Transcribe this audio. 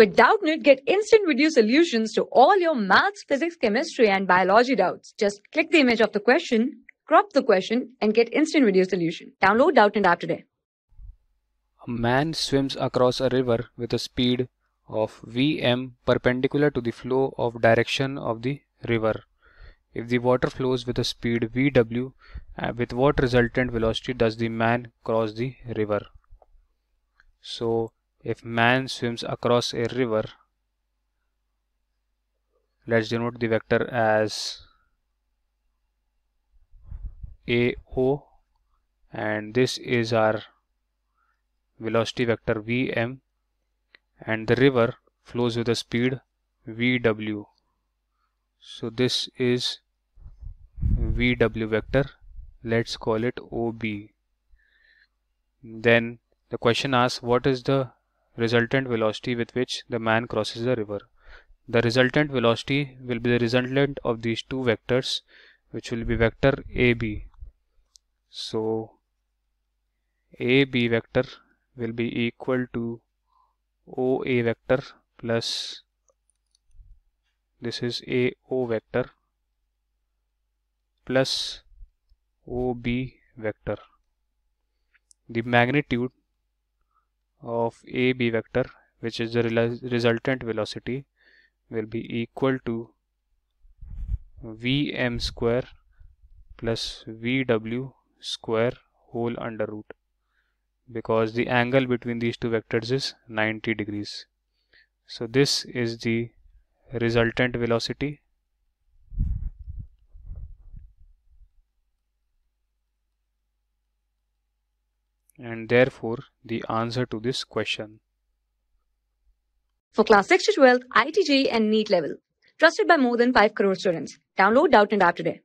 With Doubtnit, get instant video solutions to all your maths, physics, chemistry, and biology doubts. Just click the image of the question, crop the question, and get instant video solution. Download Doubtnit app today. A man swims across a river with a speed of Vm perpendicular to the flow of direction of the river. If the water flows with a speed Vw, uh, with what resultant velocity does the man cross the river? So if man swims across a river let's denote the vector as AO and this is our velocity vector Vm and the river flows with a speed Vw so this is Vw vector let's call it OB then the question asks what is the resultant velocity with which the man crosses the river. The resultant velocity will be the resultant of these two vectors which will be vector AB. So AB vector will be equal to OA vector plus this is AO vector plus OB vector. The magnitude of AB vector which is the resultant velocity will be equal to Vm square plus Vw square whole under root because the angle between these two vectors is 90 degrees. So this is the resultant velocity and therefore the answer to this question. For class 6 to 12, ITG and NEET level, trusted by more than 5 crore students. Download Doubt and App today.